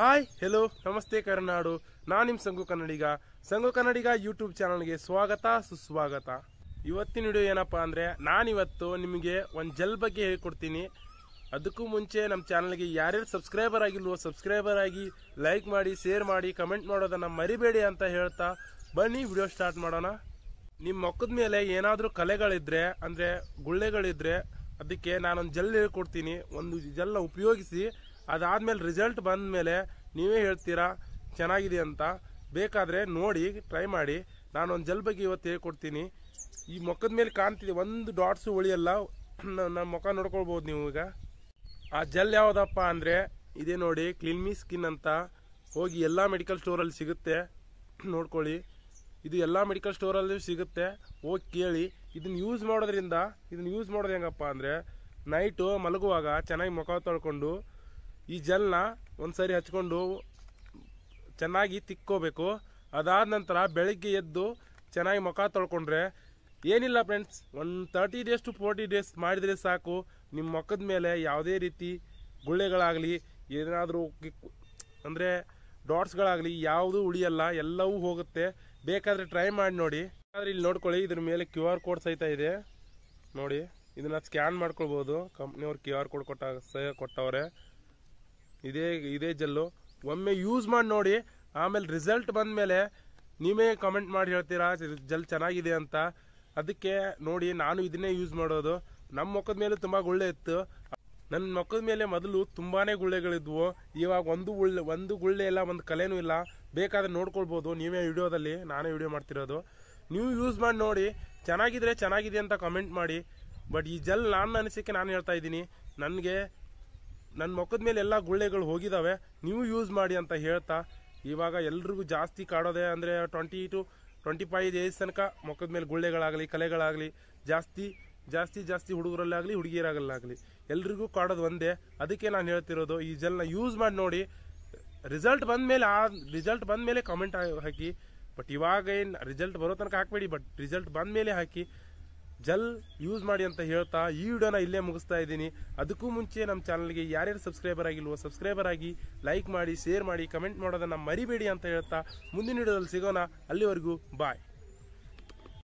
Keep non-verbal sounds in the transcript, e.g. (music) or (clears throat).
hi hello ನಮಸ್ತೆ ಕರುನಾಡು ನಾನು ನಿಮ್ಮ ಸಂಗು ಕನ್ನಡಿಗ ಸಂಗು ಕನ್ನಡಿಗ ಯೂಟ್ಯೂಬ್ ಚಾನಲ್ಗೆ ಸ್ವಾಗತ ಸುಸ್ವಾಗತ ಇವತ್ತಿನ ವಿಡಿಯೋ ಏನಪ್ಪ ಅಂದರೆ ನಾನಿವತ್ತು ನಿಮಗೆ ಒಂದು ಜಲ್ ಬಗ್ಗೆ ಹೇಳ್ಕೊಡ್ತೀನಿ ಅದಕ್ಕೂ ಮುಂಚೆ ನಮ್ಮ ಚಾನಲ್ಗೆ ಯಾರ್ಯಾರು ಸಬ್ಸ್ಕ್ರೈಬರ್ ಆಗಿಲ್ವೋ ಸಬ್ಸ್ಕ್ರೈಬರ್ ಆಗಿ ಲೈಕ್ ಮಾಡಿ ಶೇರ್ ಮಾಡಿ ಕಮೆಂಟ್ ಮಾಡೋದನ್ನು ಮರಿಬೇಡಿ ಅಂತ ಹೇಳ್ತಾ ಬನ್ನಿ ವಿಡಿಯೋ ಸ್ಟಾರ್ಟ್ ಮಾಡೋಣ ನಿಮ್ಮ ಮೊಕ್ಕದ ಮೇಲೆ ಏನಾದರೂ ಕಲೆಗಳಿದ್ರೆ ಅಂದರೆ ಗುಳ್ಳೆಗಳಿದ್ರೆ ಅದಕ್ಕೆ ನಾನೊಂದು ಜಲ್ ಹೇಳ್ಕೊಡ್ತೀನಿ ಒಂದು ಜಲ್ನ ಉಪಯೋಗಿಸಿ ಅದಾದಮೇಲೆ ರಿಸಲ್ಟ್ ಬಂದ ಮೇಲೆ ನೀವೇ ಹೇಳ್ತೀರಾ ಚೆನ್ನಾಗಿದೆ ಅಂತ ಬೇಕಾದರೆ ನೋಡಿ ಟ್ರೈ ಮಾಡಿ ನಾನೊಂದು ಜಲ್ ಬಗ್ಗೆ ಇವತ್ತು ಹೇಳ್ಕೊಡ್ತೀನಿ ಈ ಮುಖದ ಮೇಲೆ ಕಾಣ್ತಿದೆ ಒಂದು ಡಾಟ್ಸು ಉಳಿಯಲ್ಲ (clears throat) ನಮ್ಮ ಮುಖ ನೋಡ್ಕೊಳ್ಬೋದು ನೀವು ಈಗ ಆ ಜೆಲ್ ಯಾವುದಪ್ಪ ಅಂದರೆ ಇದೇ ನೋಡಿ ಕ್ಲಿನ್ಮಿ ಸ್ಕಿನ್ ಅಂತ ಹೋಗಿ ಎಲ್ಲ ಮೆಡಿಕಲ್ ಸ್ಟೋರಲ್ಲಿ ಸಿಗುತ್ತೆ (clears throat) ನೋಡ್ಕೊಳ್ಳಿ ಇದು ಎಲ್ಲ ಮೆಡಿಕಲ್ ಸ್ಟೋರಲ್ಲೂ ಸಿಗುತ್ತೆ ಹೋಗಿ ಕೇಳಿ ಇದನ್ನು ಯೂಸ್ ಮಾಡೋದ್ರಿಂದ ಇದನ್ನು ಯೂಸ್ ಮಾಡೋದು ಹೆಂಗಪ್ಪ ಅಂದರೆ ನೈಟು ಮಲಗುವಾಗ ಚೆನ್ನಾಗಿ ಮುಖ ತೊಳ್ಕೊಂಡು ಈ ಜಲ್ನ ಒಂದ್ಸರಿ ಹಚ್ಕೊಂಡು ಚೆನ್ನಾಗಿ ತಿಕ್ಕೋಬೇಕು ಅದಾದ ನಂತರ ಬೆಳಗ್ಗೆ ಎದ್ದು ಚೆನ್ನಾಗಿ ಮುಖ ತೊಳ್ಕೊಂಡ್ರೆ ಏನಿಲ್ಲ ಫ್ರೆಂಡ್ಸ್ ಒಂದು thirty days to forty days ಮಾಡಿದರೆ ಸಾಕು ನಿಮ್ಮ ಮುಖದ ಮೇಲೆ ಯಾವುದೇ ರೀತಿ ಗುಳ್ಳೆಗಳಾಗಲಿ ಏನಾದರೂ ಅಂದರೆ ಡಾಟ್ಸ್ಗಳಾಗಲಿ ಯಾವುದೂ ಉಳಿಯಲ್ಲ ಎಲ್ಲವೂ ಹೋಗುತ್ತೆ ಬೇಕಾದರೆ ಟ್ರೈ ಮಾಡಿ ನೋಡಿ ಆದರೆ ಇಲ್ಲಿ ನೋಡ್ಕೊಳ್ಳಿ ಇದ್ರ ಮೇಲೆ ಕ್ಯೂ ಆರ್ ಕೋಡ್ ಸಹಿತ ಇದೆ ನೋಡಿ ಇದನ್ನು ಸ್ಕ್ಯಾನ್ ಮಾಡ್ಕೊಳ್ಬೋದು ಕಂಪ್ನಿಯವ್ರು ಕ್ಯೂ ಆರ್ ಕೋಡ್ ಕೊಟ್ಟಾಗ ಸಹ ಕೊಟ್ಟವ್ರೆ ಇದೇ ಇದೇ ಜೆಲ್ಲು ಒಮ್ಮೆ ಯೂಸ್ ಮಾಡಿ ನೋಡಿ ಆಮೇಲೆ ರಿಸಲ್ಟ್ ಬಂದ ಮೇಲೆ ನೀವೇ ಕಮೆಂಟ್ ಮಾಡಿ ಹೇಳ್ತೀರಾ ಜೆಲ್ ಚೆನ್ನಾಗಿದೆ ಅಂತ ಅದಕ್ಕೆ ನೋಡಿ ನಾನು ಇದನ್ನೇ ಯೂಸ್ ಮಾಡೋದು ನಮ್ಮ ಮುಖದ ಮೇಲೆ ತುಂಬ ಗುಳ್ಳೆ ಇತ್ತು ನನ್ನ ಮುಖದ ಮೇಲೆ ಮೊದಲು ತುಂಬಾ ಗುಳ್ಳೆಗಳಿದ್ವು ಇವಾಗ ಒಂದು ಗುಳ್ಳೆ ಒಂದು ಗುಳ್ಳೆ ಇಲ್ಲ ಒಂದು ಕಲೆನೂ ಇಲ್ಲ ಬೇಕಾದರೆ ನೋಡ್ಕೊಳ್ಬೋದು ನೀವೇ ವಿಡಿಯೋದಲ್ಲಿ ನಾನೇ ವಿಡಿಯೋ ಮಾಡ್ತಿರೋದು ನೀವು ಯೂಸ್ ಮಾಡಿ ನೋಡಿ ಚೆನ್ನಾಗಿದ್ರೆ ಚೆನ್ನಾಗಿದೆ ಅಂತ ಕಮೆಂಟ್ ಮಾಡಿ ಬಟ್ ಈ ಜೆಲ್ ನಾನು ಅನಿಸಿಕೆ ನಾನು ಹೇಳ್ತಾ ಇದ್ದೀನಿ ನನಗೆ ನನ್ನ ಮುಖದ ಮೇಲೆ ಎಲ್ಲ ಗುಳ್ಳೆಗಳು ಹೋಗಿದ್ದಾವೆ ನೀವು ಯೂಸ್ ಮಾಡಿ ಅಂತ ಹೇಳ್ತಾ ಇವಾಗ ಎಲ್ರಿಗೂ ಜಾಸ್ತಿ ಕಾಡೋದೆ ಅಂದರೆ twenty to twenty five age ತನಕ ಮುಖದ ಮೇಲೆ ಗುಳ್ಳೆಗಳಾಗಲಿ ಕಲೆಗಳಾಗಲಿ ಜಾಸ್ತಿ ಜಾಸ್ತಿ ಜಾಸ್ತಿ ಹುಡುಗರಲ್ಲಾಗಲಿ ಹುಡುಗಿಯರಾಗಲಾಗಲಿ ಎಲ್ರಿಗೂ ಕಾಡೋದು ಒಂದೇ ಅದಕ್ಕೆ ನಾನು ಹೇಳ್ತಿರೋದು ಈ ಜೆಲ್ನ ಯೂಸ್ ಮಾಡಿ ನೋಡಿ ರಿಸಲ್ಟ್ ಬಂದ ಮೇಲೆ ಆ ರಿಸಲ್ಟ್ ಬಂದ ಮೇಲೆ ಕಮೆಂಟ್ ಹಾಕಿ ಬಟ್ ಇವಾಗ ಏನು ರಿಸಲ್ಟ್ ಬರೋ ತನಕ ಹಾಕಬೇಡಿ ಬಟ್ ರಿಸಲ್ಟ್ ಬಂದ ಮೇಲೆ ಹಾಕಿ ಜಲ್ ಯೂಸ್ ಮಾಡಿ ಅಂತ ಹೇಳ್ತಾ ಈ ವಿಡಿಯೋನ ಇಲ್ಲೇ ಮುಗಿಸ್ತಾ ಇದ್ದೀನಿ ಅದಕ್ಕೂ ಮುಂಚೆ ನಮ್ಮ ಚಾನಲ್ಗೆ ಯಾರ್ಯಾರು ಸಬ್ಸ್ಕ್ರೈಬರ್ ಆಗಿಲ್ವೋ ಸಬ್ಸ್ಕ್ರೈಬರ್ ಆಗಿ ಲೈಕ್ ಮಾಡಿ ಶೇರ್ ಮಾಡಿ ಕಮೆಂಟ್ ಮಾಡೋದನ್ನು ಮರಿಬೇಡಿ ಅಂತ ಹೇಳ್ತಾ ಮುಂದಿನ ವಿಡಿಯೋದಲ್ಲಿ ಸಿಗೋಣ ಅಲ್ಲಿವರೆಗೂ ಬಾಯ್